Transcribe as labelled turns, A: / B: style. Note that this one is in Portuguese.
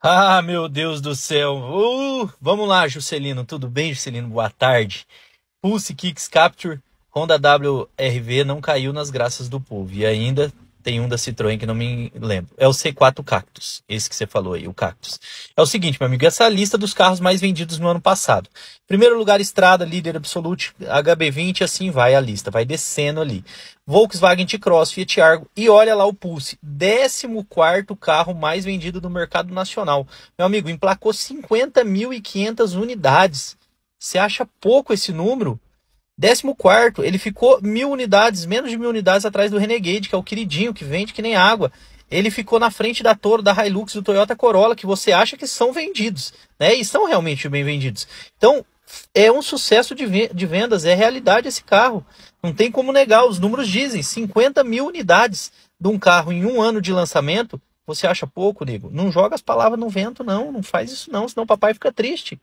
A: Ah, meu Deus do céu! Uh, vamos lá, Juscelino. Tudo bem, Juscelino? Boa tarde. Pulse Kicks Capture Honda WRV não caiu nas graças do povo e ainda tem um da Citroën que não me lembro. É o C4 Cactus, esse que você falou aí, o Cactus. É o seguinte, meu amigo, essa é a lista dos carros mais vendidos no ano passado. Primeiro lugar, Estrada, líder absoluto, HB20, assim vai a lista, vai descendo ali. Volkswagen T-Cross, Fiat Argo e olha lá o Pulse, 14 carro mais vendido do mercado nacional. Meu amigo, emplacou 50.500 unidades. Você acha pouco esse número? 14, ele ficou mil unidades, menos de mil unidades atrás do Renegade, que é o queridinho que vende que nem água. Ele ficou na frente da Toro, da Hilux, do Toyota Corolla, que você acha que são vendidos, né? E são realmente bem vendidos. Então, é um sucesso de vendas, é realidade esse carro. Não tem como negar, os números dizem: 50 mil unidades de um carro em um ano de lançamento. Você acha pouco, nego? Não joga as palavras no vento, não. Não faz isso, não, senão o papai fica triste.